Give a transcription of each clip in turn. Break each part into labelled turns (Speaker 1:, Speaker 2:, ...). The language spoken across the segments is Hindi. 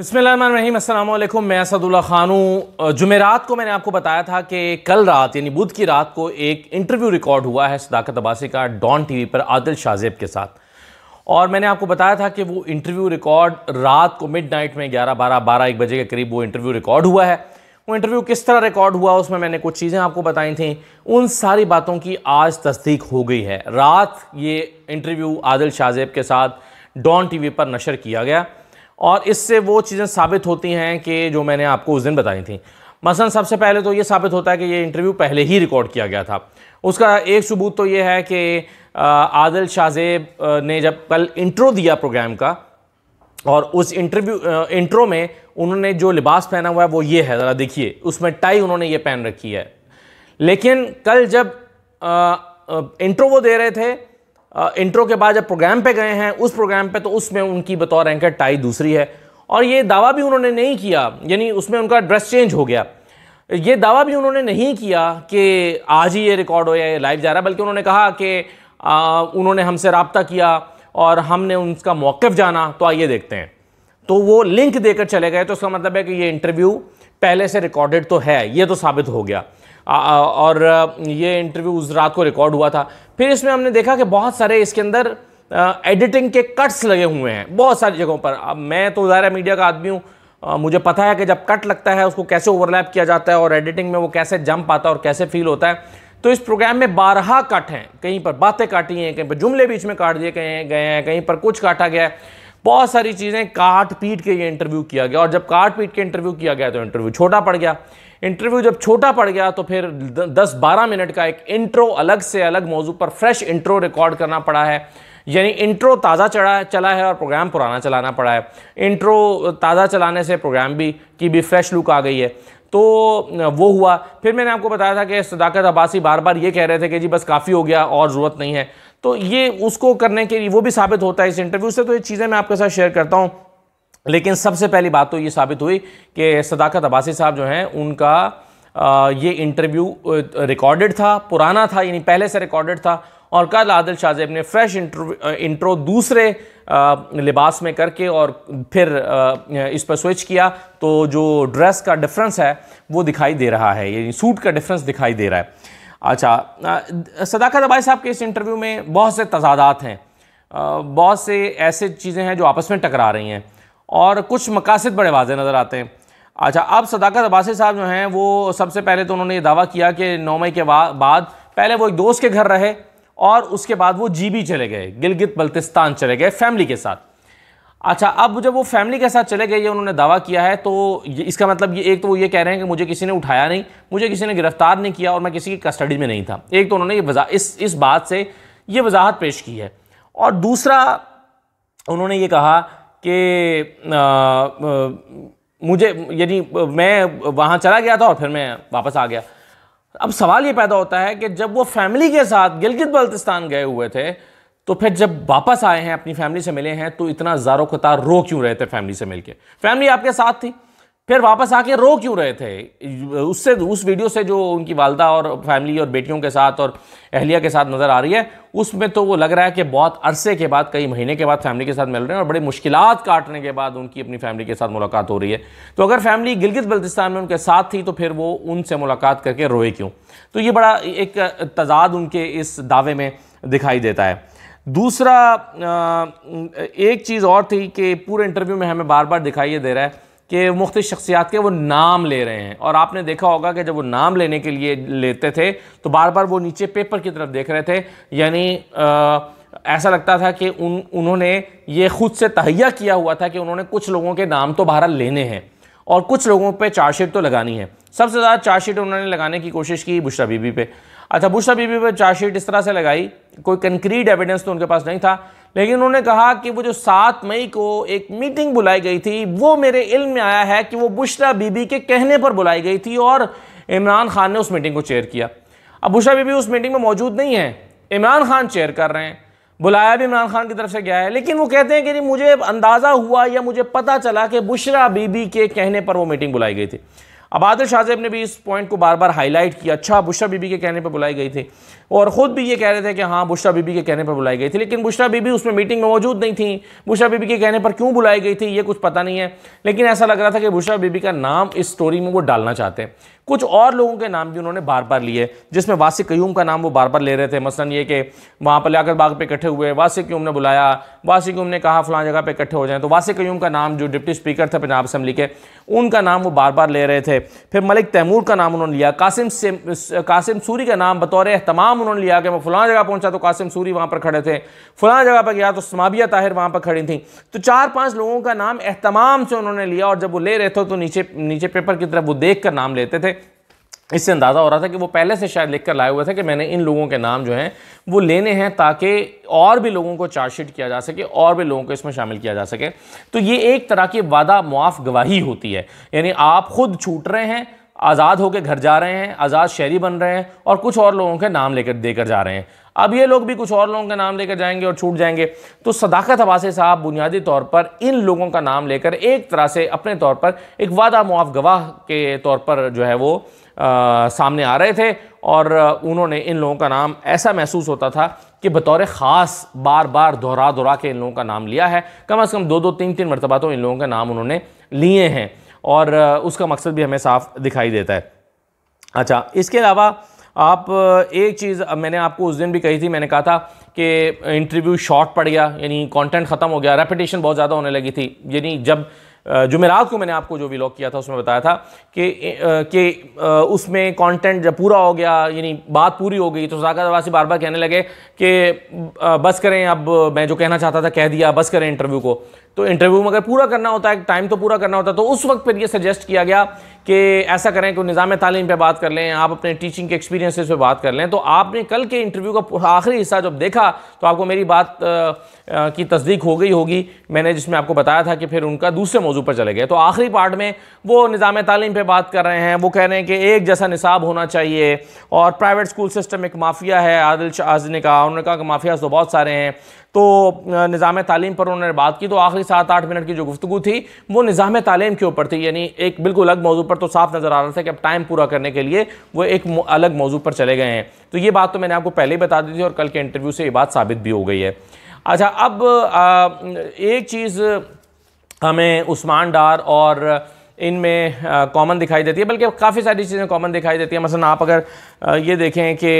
Speaker 1: बिस्मिल्लाम असलम मैं असदुल्ला खान हूँ जुमेरात को मैंने आपको बताया था कि कल रात यानी बुध की रात को एक इंटरव्यू रिकॉर्ड हुआ है सदाकत अब्बासी का डॉन टीवी पर आदिल शाहजेब के साथ और मैंने आपको बताया था कि वो इंटरव्यू रिकॉर्ड रात को मिड नाइट में ग्यारह बारह बारह एक बजे के करीब वो इंटरव्यू रिकॉर्ड हुआ है वो इंटरव्यू किस तरह रिकॉर्ड हुआ उसमें मैंने कुछ चीज़ें आपको बताई थी उन सारी बातों की आज तस्दीक हो गई है रात ये इंटरव्यू आदिल शाहजेब के साथ डॉन वी पर नशर किया गया और इससे वो चीज़ें साबित होती हैं कि जो मैंने आपको उस दिन बताई थी मसलन सबसे पहले तो ये साबित होता है कि ये इंटरव्यू पहले ही रिकॉर्ड किया गया था उसका एक सबूत तो ये है कि आदिल शाहजेब ने जब कल इंट्रो दिया प्रोग्राम का और उस इंटरव्यू इंट्रो में उन्होंने जो लिबास पहना हुआ है वो ये है ज़रा देखिए उसमें टाई उन्होंने ये पहन रखी है लेकिन कल जब आ, इंट्रो वो दे रहे थे इंट्रो के बाद जब प्रोग्राम पे गए हैं उस प्रोग्राम पे तो उसमें उनकी बतौर एंकर टाई दूसरी है और ये दावा भी उन्होंने नहीं किया यानी उसमें उनका ड्रेस चेंज हो गया ये दावा भी उन्होंने नहीं किया कि आज ही ये रिकॉर्ड हो या ये लाइव जा रहा है बल्कि उन्होंने कहा कि उन्होंने हमसे रबता किया और हमने उनका मौक़ जाना तो आइए देखते हैं तो वो लिंक देकर चले गए तो उसका मतलब है कि ये इंटरव्यू पहले से रिकॉर्डेड तो है ये तो साबित हो गया और ये इंटरव्यू उस रात को रिकॉर्ड हुआ था फिर इसमें हमने देखा कि बहुत सारे इसके अंदर एडिटिंग के कट्स लगे हुए हैं बहुत सारी जगहों पर अब मैं तो ज़्यादा मीडिया का आदमी हूँ मुझे पता है कि जब कट लगता है उसको कैसे ओवरलैप किया जाता है और एडिटिंग में वो कैसे जम पाता है और कैसे फील होता है तो इस प्रोग्राम में बारह कट हैं कहीं पर बातें काटी हैं कहीं पर जुमले बीच में काट दिए गए हैं कहीं पर कुछ काटा गया है बहुत सारी चीज़ें काट पीट के ये इंटरव्यू किया गया और जब काट पीट के इंटरव्यू किया गया तो इंटरव्यू छोटा पड़ गया इंटरव्यू जब छोटा पड़ गया तो फिर 10-12 मिनट का एक इंट्रो अलग से अलग मौजू पर फ्रेश इंट्रो रिकॉर्ड करना पड़ा है यानी इंट्रो ताज़ा चढ़ा चला है और प्रोग्राम पुराना चलाना पड़ा है इंट्रो ताज़ा चलाने से प्रोग्राम भी की भी फ्रेश लुक आ गई है तो वो हुआ फिर मैंने आपको बताया था कि सदाकत अब्बासी बार बार ये कह रहे थे कि जी बस काफ़ी हो गया और ज़रूरत नहीं है तो ये उसको करने के लिए वो भी साबित होता है इस इंटरव्यू से तो ये चीज़ें मैं आपके साथ शेयर करता हूँ लेकिन सबसे पहली बात तो ये साबित हुई कि सदाकत अब्बासी साहब जो हैं उनका ये इंटरव्यू रिकॉर्डेड था पुराना था यानी पहले से रिकॉर्डेड था और कल आदिल शाहजेब ने फ्रेश इंट्रो दूसरे लिबास में करके और फिर इस पर स्विच किया तो जो ड्रेस का डिफरेंस है वो दिखाई दे रहा है यानी सूट का डिफरेंस दिखाई दे रहा है अच्छा सदाकत अबाई साहब के इस इंटरव्यू में बहुत से तजादात हैं बहुत से ऐसे चीज़ें हैं जो आपस में टकरा रही हैं और कुछ मकासद बड़े वाजे नज़र आते हैं अच्छा अब सदाकत अबासी साहब जो हैं वो सबसे पहले तो उन्होंने ये दावा किया कि नौ मई के बाद पहले वो एक दोस्त के घर रहे और उसके बाद वो जीबी चले गए गिलगित बल्तिस्तान चले गए फैमिली के साथ अच्छा अब जब वो फैमिली के साथ चले गए ये उन्होंने दावा किया है तो इसका मतलब ये एक तो वो ये कह रहे हैं कि मुझे किसी ने उठाया नहीं मुझे किसी ने गिरफ्तार नहीं किया और मैं किसी की कस्टडी में नहीं था एक तो उन्होंने ये वजा इस इस बात से ये वजाहत पेश की है और दूसरा उन्होंने ये कहा कि मुझे यानी मैं वहाँ चला गया था और फिर मैं वापस आ गया अब सवाल ये पैदा होता है कि जब वो फैमिली के साथ गिलगित बल्तिस्तान गए हुए थे तो फिर जब वापस आए हैं अपनी फैमिली से मिले हैं तो इतना ज़ारो कतार रो क्यों रहे थे फैमिली से मिलके फैमिली आपके साथ थी फिर वापस आके रो क्यों रहे थे उससे उस वीडियो से जो उनकी वालदा और फैमिली और बेटियों के साथ और अहलिया के साथ नज़र आ रही है उसमें तो वो लग रहा है कि बहुत अरसे के बाद कई महीने के बाद फैमिली के साथ मिल रहे हैं और बड़ी मुश्किल काटने के बाद उनकी अपनी फैमिली के साथ मुलाकात हो रही है तो अगर फैमिली गिलगित बल्तिस्तान में उनके साथ थी तो फिर वो उनसे मुलाकात करके रोए क्यों तो ये बड़ा एक तजाद उनके इस दावे में दिखाई देता है दूसरा एक चीज़ और थी कि पूरे इंटरव्यू में हमें बार बार दिखाई दे रहा है कि मुख्त शख्सियात के वो नाम ले रहे हैं और आपने देखा होगा कि जब वो नाम लेने के लिए लेते थे तो बार बार वो नीचे पेपर की तरफ देख रहे थे यानी ऐसा लगता था कि उन उन्होंने ये ख़ुद से तहैया किया हुआ था कि उन्होंने कुछ लोगों के नाम तो बाहर लेने हैं और कुछ लोगों पे चार्जशीट तो लगानी है सबसे ज़्यादा चार्जशीट उन्होंने लगाने की कोशिश की बुशरा बीबी पे अच्छा बुशरा बीबी पर चार्जशीट इस तरह से लगाई कोई कंक्रीट एविडेंस तो उनके पास नहीं था लेकिन उन्होंने कहा कि वो जो सात मई को एक मीटिंग बुलाई गई थी वो मेरे इल्म में आया है कि वो बुशरा बीबी के कहने पर बुलाई गई थी और इमरान खान ने उस मीटिंग को चेयर किया अब बुशरा बीबी उस मीटिंग में मौजूद नहीं है इमरान खान चेयर कर रहे हैं बुलाया भी इमरान खान की तरफ से गया है लेकिन वो कहते हैं कि मुझे अंदाज़ा हुआ या मुझे पता चला कि बुशरा बीबी के कहने पर वो मीटिंग बुलाई गई थी अब आदिल शाहजेब ने भी इस पॉइंट को बार बार हाईलाइट किया अच्छा बुशा बीबी के कहने पर बुलाई गई थी और ख़ुद भी ये कह रहे थे कि हाँ बुशरा बीबी के कहने पर बुलाई गई थी लेकिन बुशरा बीबी उसमें मीटिंग में मौजूद नहीं थी बुशरा बीबी के कहने पर क्यों बुलाई गई थी ये कुछ पता नहीं है लेकिन ऐसा लग रहा था कि बुशरा बीबी का नाम इस स्टोरी में वो डालना चाहते हैं कुछ और लोगों के नाम भी उन्होंने बार बार लिए जिसमें वासिक क्यूम का नाम वो बार बार ले रहे थे मसलन ये कि वहाँ पर लियाकत बाग पर इकट्ठे हुए वासिक क्यूम ने बुलाया वासिक क्यूम ने कहा फलां जगह पर इकट्ठे हो जाए तो वासिक क्यूम का नाम जो डिप्टी स्पीकर थे पंजाब असम्बली के उनका नाम वो बार बार ले रहे थे फिर मलिक तैमूर का नाम उन्होंने लिया कासिम से कासिम सूरी का नाम बतौर तमाम उन्होंने लिया कि मैं फलां जगह पहुंचा तो कासिम सूरी वहां पर खड़े थे फलां जगह पर गया तो समाबिया ताहिर वहां पर खड़ी थी तो चार पांच लोगों का नाम एहतमाम से उन्होंने लिया और जब वो ले रहे थे तो नीचे नीचे पेपर की तरफ वो देख कर नाम लेते थे इससे अंदाज़ा हो रहा था कि वो पहले से शायद लिख कर लाए हुए थे कि मैंने इन लोगों के नाम जो हैं वो लेने हैं ताकि और भी लोगों को चार्जशीट किया जा सके और भी लोगों को इसमें शामिल किया जा सके तो ये एक तरह की वादा मुआफ़ गवाही होती है यानी आप खुद छूट रहे हैं आज़ाद होकर घर जा रहे हैं आज़ाद शहरी बन रहे हैं और कुछ और लोगों के नाम लेकर देकर जा रहे हैं अब ये लोग भी कुछ और लोगों के नाम लेकर जाएंगे और छूट जाएंगे तो सदाकत हवासे साहब बुनियादी तौर पर इन लोगों का नाम लेकर एक तरह से अपने तौर पर एक वादा मुआफ गवाह के तौर पर जो है वो आ, सामने आ रहे थे और उन्होंने इन लोगों का नाम ऐसा महसूस होता था कि बतौर ख़ास बार बार दोहरा दोहरा के इन लोगों का नाम लिया है कम अज़ कम दो दो तीन तीन मरतबा तो इन लोगों का नाम उन्होंने लिए हैं और उसका मकसद भी हमें साफ दिखाई देता है अच्छा इसके अलावा आप एक चीज़ मैंने आपको उस दिन भी कही थी मैंने कहा था कि इंटरव्यू शॉर्ट पड़ गया यानी कंटेंट ख़त्म हो गया रेपिटेशन बहुत ज़्यादा होने लगी थी यानी जब जुमेरात को मैंने आपको जो व्लॉग किया था उसमें बताया था कि कि उसमें कंटेंट जब पूरा हो गया यानी बात पूरी हो गई तो जाकर वासी बार बार कहने लगे कि बस करें अब मैं जो कहना चाहता था कह दिया बस करें इंटरव्यू को तो इंटरव्यू में अगर पूरा करना होता है टाइम तो पूरा करना होता है तो उस वक्त फिर ये सजेस्ट किया गया कि ऐसा करें कि निज़ाम तालीम पे बात कर लें आप अपने टीचिंग के एक्सपीरियंसेस पे बात कर लें तो आपने कल के इंटरव्यू का आखिरी हिस्सा जब देखा तो आपको मेरी बात की तस्दीक हो गई होगी मैंने जिसमें आपको बताया था कि फिर उनका दूसरे मौजू पर चले गए तो आखिरी पार्ट में वो निज़ाम तालीम पर बात कर रहे हैं वो कह रहे हैं कि एक जैसा निसाब होना चाहिए और प्राइवेट स्कूल सिस्टम एक माफिया है आदिल शाह ने कहा उन्होंने कहा कि माफियाज तो बहुत सारे हैं तो निज़ाम तालीम पर उन्होंने बात की तो आखिरी सात आठ मिनट की जो गुफ्तु थी वो निज़ाम तालीम के ऊपर थी यानी एक बिल्कुल अलग मौजू पर तो साफ नज़र आ रहा था कि अब टाइम पूरा करने के लिए वो एक अलग मौजू पर चले गए हैं तो ये बात तो मैंने आपको पहले ही बता दी थी और कल के इंटरव्यू से ये बात साबित भी हो गई है अच्छा अब एक चीज़ हमें उस्मान डार और इनमें कॉमन दिखाई देती है बल्कि काफ़ी सारी चीज़ें कॉमन दिखाई देती हैं मसलन आप अगर ये देखें कि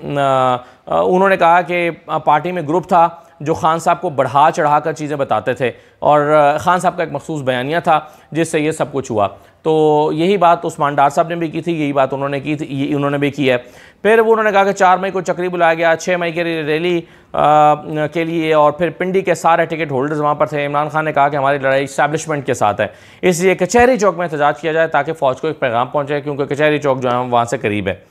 Speaker 1: उन्होंने कहा कि पार्टी में ग्रुप था जो खान साहब को बढ़ा चढ़ा कर चीज़ें बताते थे और ख़ान साहब का एक मखसूस बयानिया था जिससे ये सब कुछ हुआ तो यही बात उस्मान डार साहब ने भी की थी यही बात उन्होंने की थी उन्होंने भी की है फिर वो उन्होंने कहा कि चार मई को चक्री बुलाया गया छः मई के लिए रैली के लिए और फिर पिंडी के सारे टिकट होल्डर्स वहाँ पर थे इमरान खान ने कहा कि हमारी लड़ाई इस्टेब्लिशमेंट के साथ है इसलिए कचहरी चौक में एहतजाज किया जाए ताकि फ़ौज को एक पैगाम पहुँचे क्योंकि कचहरी चौक जो है वहाँ से करीब है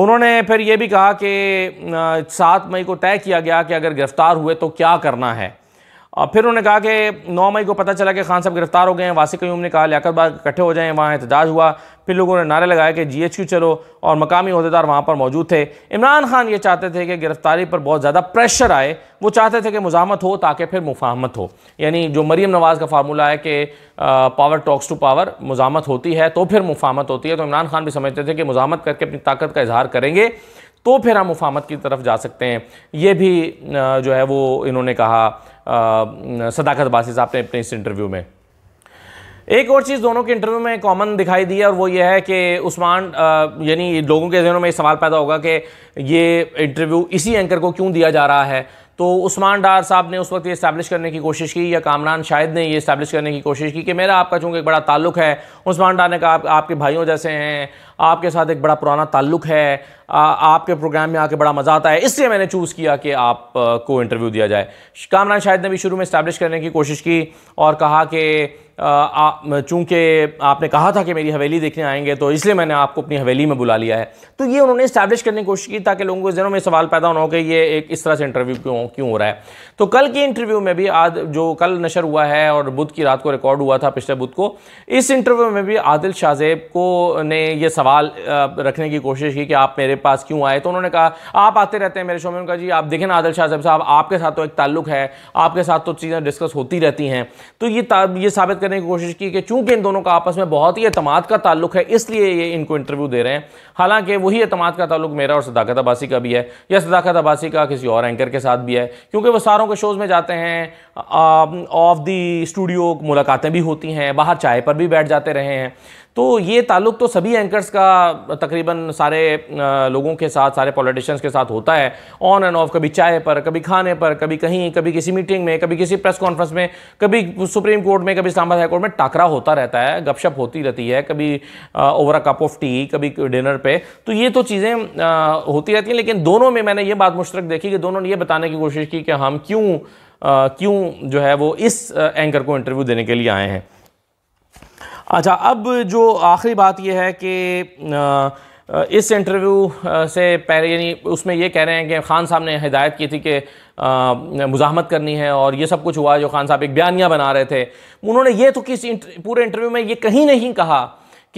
Speaker 1: उन्होंने फिर ये भी कहा कि सात मई को तय किया गया कि अगर गिरफ़्तार हुए तो क्या करना है फिर उन्होंने कहा कि 9 मई को पता चला कि खान साहब गिरफ्तार हो गए हैं वासी कयूम ने कहा लियात बाग इकट्ठे हो जाएं वहाँ एहतजाज हुआ फिर लोगों ने नारे लगाए कि जीएचक्यू चलो और मकामी अहदेदार वहाँ पर मौजूद थे इमरान खान ये चाहते थे कि गिरफ्तारी पर बहुत ज़्यादा प्रेशर आए वो चाहते थे कि मुजामत हो ताकि फिर मुफाहमत हो यानी जो मरीम नवाज़ का फार्मूला है कि पावर टॉक्स टू पावर मुजामत होती है तो फिर मुफाहमत होती है तो इमरान खान भी समझते थे कि मुजामत करके अपनी ताकत का इजहार करेंगे तो फिर हम मुफामत की तरफ जा सकते हैं ये भी जो है वो इन्होंने कहा सदाकत बासी साहब ने अपने इस इंटरव्यू में एक और चीज़ दोनों के इंटरव्यू में कॉमन दिखाई दी है और वो ये है कि उस्मान यानी लोगों के जहनों में सवाल पैदा होगा कि ये इंटरव्यू इसी एंकर को क्यों दिया जा रहा है तो उस्मान डार साहब ने उस वक्त ये इस्टेब्लिश करने की कोशिश की या कामरान शाहिद ने ये इस्टेब्लिश करने की कोशिश की कि मेरा आपका चूँकि एक बड़ा ताल्लुक है उस्मान डार ने कहा आप, आपके भाइयों जैसे हैं आपके साथ एक बड़ा पुराना ताल्लुक है आपके प्रोग्राम में आके बड़ा मज़ा आता है इसलिए मैंने चूज़ किया कि आप को इंटरव्यू दिया जाए कामरान शाहिद ने भी शुरू में स्टैब्लिश करने की कोशिश की और कहा कि चूँकि आपने कहा था कि मेरी हवेली देखने आएंगे तो इसलिए मैंने आपको अपनी हवेली में बुला लिया है तो ये उन्होंने इस्टेब्लिश करने की कोशिश की ताकि लोगों के जहनों में सवाल पैदा होना हो कि ये एक इस तरह से इंटरव्यू क्यों क्यों हो रहा है तो कल के इंटरव्यू में भी आज जो कल नशर हुआ है और बुध की रात को रिकॉर्ड हुआ था पिछले बुध को इस इंटरव्यू में भी आदिल शाहजेब को ने यह सवाल सवाल रखने की कोशिश की कि आप मेरे पास क्यों आए तो उन्होंने कहा आप आते रहते हैं मेरे शो में उनका जी आप देखें ना आदिल शाह साहब साहब आपके साथ तो एक ताल्लुक है आपके साथ तो चीज़ें डिस्कस होती रहती हैं तो ये ये साबित करने की कोशिश की कि चूंकि इन दोनों का आपस में बहुत ही अतमाद का ताल्लुक है इसलिए ये इनको इंटरव्यू दे रहे हैं हालांकि वही अतमाद का ताल्लुक मेरा और सदाकत अब्बासी का भी है या सदाकत अब्बासी का किसी और एंकर के साथ भी है क्योंकि वो सारों के शोज़ में जाते हैं ऑफ दी स्टूडियो मुलाकातें भी होती हैं बाहर चाय पर भी बैठ जाते रहे हैं तो ये ताल्लुक तो सभी एंकर्स का तकरीबन सारे लोगों के साथ सारे पॉलिटिशियंस के साथ होता है ऑन एंड ऑफ कभी चाय पर कभी खाने पर कभी कहीं कभी किसी मीटिंग में कभी किसी प्रेस कॉन्फ्रेंस में कभी सुप्रीम कोर्ट में कभी इस्लामाबाद हाईकोर्ट में टाकरा होता रहता है गपशप होती रहती है कभी over a cup of tea कभी डिनर पे तो ये तो चीज़ें होती रहती हैं लेकिन दोनों में मैंने ये बात मुश्तरक देखी कि दोनों ने ये बताने की कोशिश की कि हम क्यों क्यों जो है वो इस एंकर को इंटरव्यू देने के लिए आए हैं अच्छा अब जो आखिरी बात यह है कि इस इंटरव्यू से पहले यानी उसमें ये कह रहे हैं कि खान साहब ने हिदायत की थी कि मुजामत करनी है और ये सब कुछ हुआ जो खान साहब एक बयानिया बना रहे थे उन्होंने ये तो किसी पूरे इंटरव्यू में ये कहीं नहीं कहा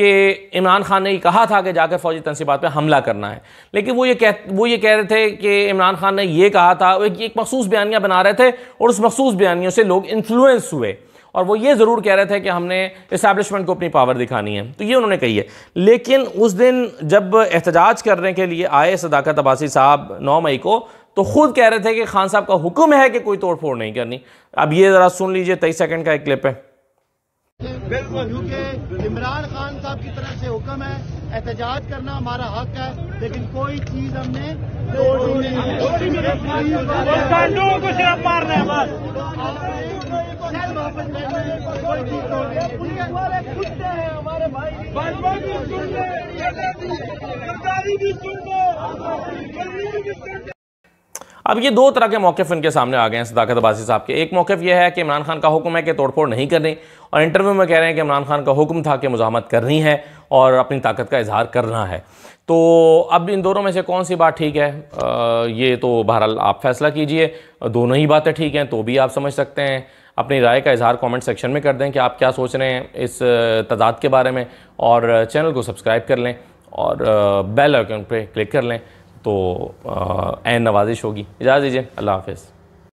Speaker 1: कि इमरान खान ने ये कहा था कि जाकर फौजी तनसीबात पर हमला करना है लेकिन वो ये कह वो ये कह रहे थे कि इमरान खान ने ये कहा था एक, एक मखसूस बयानिया बना रहे थे और उस मखसूस बयानियों से लोग इन्फ्लुएंस हुए और वो ये ज़रूर कह रहे थे कि हमने इस्टेब्लिशमेंट को अपनी पावर दिखानी है तो ये उन्होंने कही है लेकिन उस दिन जब एहतजाज करने के लिए आए सदाकत अबासी साहब नौ मई को तो ख़ुद कह रहे थे कि खान साहब का हुक्म है कि कोई तोड़फोड़ नहीं करनी अब ये ज़रा सुन लीजिए तेईस सेकंड का एक क्लिप है बिल्कुल इमरान खान साहब की तरफ से हुक्म है एहतजाज करना हमारा हक है लेकिन कोई चीज हमने है बस भी सुन लो भी सुन लो अब ये दो तरह के मौकफ़ इनके सामने आ गए हैं सदाकत अबासी साहब के एक मौक़ ये है कि इमरान खान का हुक्म है कि तोड़फोड़ नहीं करनी और इंटरव्यू में कह रहे हैं कि इमरान खान का हुक्म था कि मुजामत करनी है और अपनी ताकत का इजहार करना है तो अब इन दोनों में से कौन सी बात ठीक है आ, ये तो बहरहाल आप फैसला कीजिए दोनों ही बातें ठीक हैं तो भी आप समझ सकते हैं अपनी राय का इजहार कमेंट सेक्शन में कर दें कि आप क्या सोच रहे हैं इस तादाद के बारे में और चैनल को सब्सक्राइब कर लें और बेल आइकन पर क्लिक कर लें तो एन नवाजिश होगी इजाज़ दीजिए अल्लाह हाफिज़